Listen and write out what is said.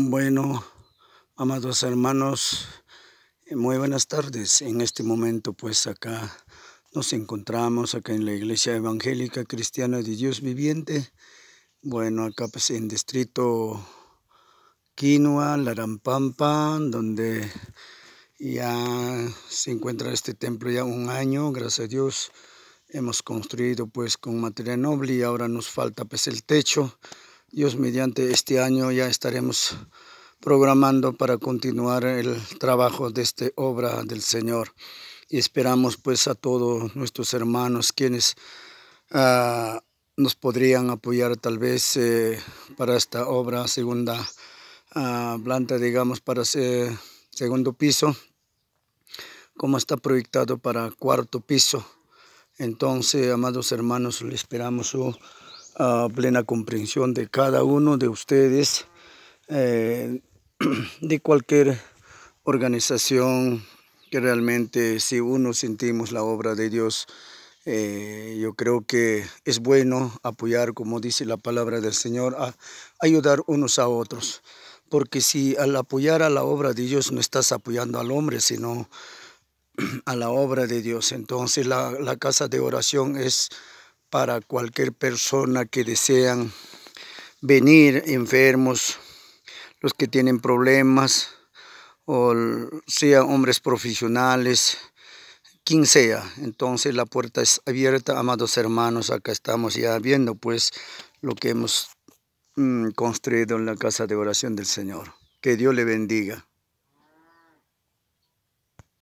Bueno, amados hermanos, eh, muy buenas tardes. En este momento pues acá nos encontramos, acá en la Iglesia Evangélica Cristiana de Dios Viviente. Bueno, acá pues en Distrito Quinoa, Larampampa, donde ya se encuentra este templo ya un año, gracias a Dios. Hemos construido pues con materia noble y ahora nos falta pues el techo Dios mediante este año ya estaremos programando para continuar el trabajo de esta obra del Señor. Y esperamos pues a todos nuestros hermanos quienes ah, nos podrían apoyar tal vez eh, para esta obra segunda ah, planta, digamos, para segundo piso, como está proyectado para cuarto piso. Entonces, amados hermanos, le esperamos su a plena comprensión de cada uno de ustedes, eh, de cualquier organización que realmente si uno sentimos la obra de Dios, eh, yo creo que es bueno apoyar, como dice la palabra del Señor, a ayudar unos a otros. Porque si al apoyar a la obra de Dios no estás apoyando al hombre, sino a la obra de Dios. Entonces la casa de oración es para cualquier persona que desean venir enfermos, los que tienen problemas, o sea hombres profesionales, quien sea. Entonces la puerta es abierta, amados hermanos, acá estamos ya viendo pues lo que hemos mm, construido en la casa de oración del Señor. Que Dios le bendiga.